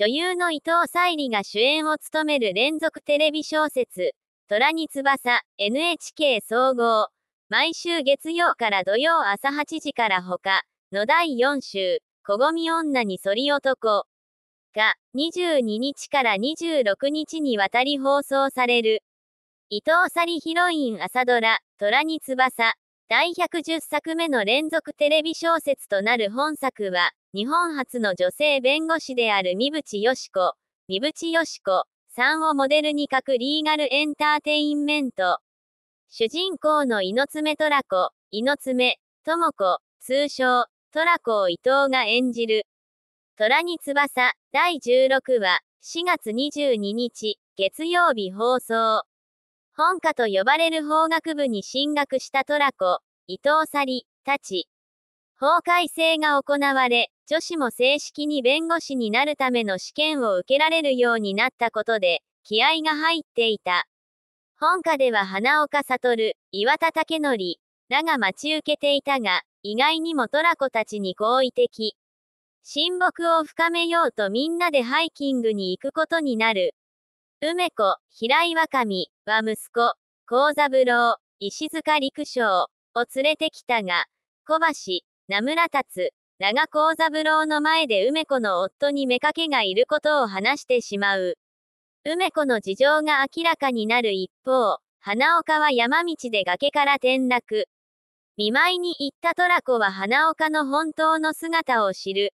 女優の伊藤沙莉が主演を務める連続テレビ小説、虎に翼、NHK 総合、毎週月曜から土曜朝8時からほか、の第4週、こごみ女にそり男、が、22日から26日にわたり放送される。伊藤沙莉ヒロイン朝ドラ、虎に翼、第110作目の連続テレビ小説となる本作は、日本初の女性弁護士である三淵よし子、三淵よし子さんをモデルに書くリーガルエンターテインメント。主人公の猪爪トラコ、猪爪、智子、通称、トラコを伊藤が演じる。虎に翼、第16話、4月22日、月曜日放送。本科と呼ばれる法学部に進学したトラコ、伊藤サリ、たち。法改正が行われ、女子も正式に弁護士になるための試験を受けられるようになったことで、気合が入っていた。本科では花岡悟、岩田武則らが待ち受けていたが、意外にもトラコたちに好意的。親睦を深めようとみんなでハイキングに行くことになる。梅子、平井若美は息子、幸三郎、石塚陸将を連れてきたが、小橋、名村達、長幸三郎の前で梅子の夫に妾がいることを話してしまう。梅子の事情が明らかになる一方、花岡は山道で崖から転落。見舞いに行ったトラは花岡の本当の姿を知る。